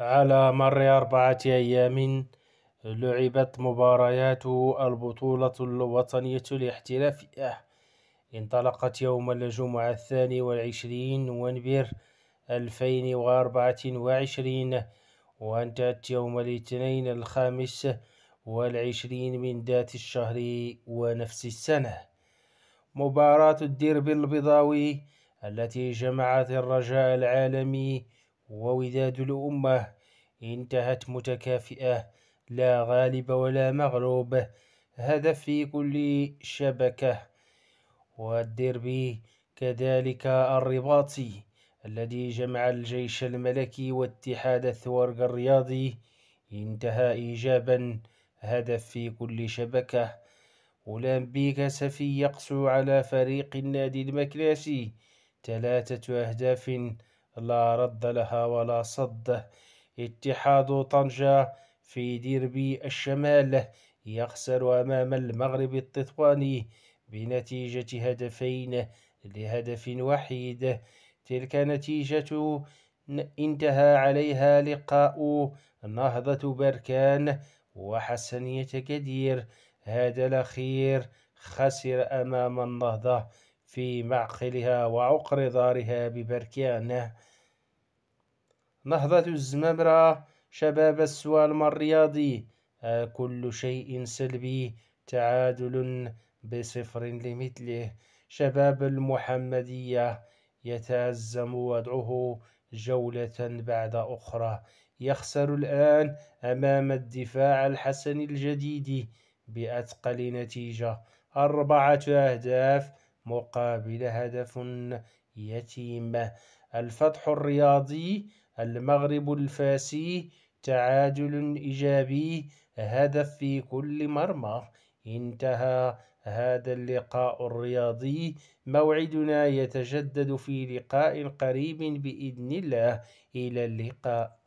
على مر أربعة أيام لعبت مباريات البطولة الوطنية الاحترافية أه، انطلقت يوم الجمعة الثاني والعشرين نوفمبر ألفين وأربعة وعشرين وانتهت يوم الاثنين الخامس والعشرين من ذات الشهر ونفس السنة مباراة الديربي البيضاوي التي جمعت الرجاء العالمي ووداد الأمة انتهت متكافئة لا غالب ولا مغلوب هدف في كل شبكة والديربي كذلك الرباطي الذي جمع الجيش الملكي واتحاد الثوارق الرياضي انتهى إيجابا هدف في كل شبكة أولمبيك سفي يقسو على فريق النادي المكلاسي ثلاثة أهداف لا رد لها ولا صد اتحاد طنجة في ديربي الشمال يخسر أمام المغرب التطواني بنتيجة هدفين لهدف وحيد تلك نتيجة انتهى عليها لقاء نهضة بركان وحسنية كدير هذا الأخير خسر أمام النهضة في معقلها وعقر ظهرها ببركانة نهضة الزمامرة شباب السوالم الرياضي آه، كل شيء سلبي تعادل بصفر لمثله شباب المحمدية يتأزم وضعه جولة بعد أخرى يخسر الآن أمام الدفاع الحسن الجديد بأثقل نتيجة أربعة أهداف مقابل هدف يتيم الفتح الرياضي المغرب الفاسي تعادل إيجابي هدف في كل مرمى انتهى هذا اللقاء الرياضي موعدنا يتجدد في لقاء قريب بإذن الله إلى اللقاء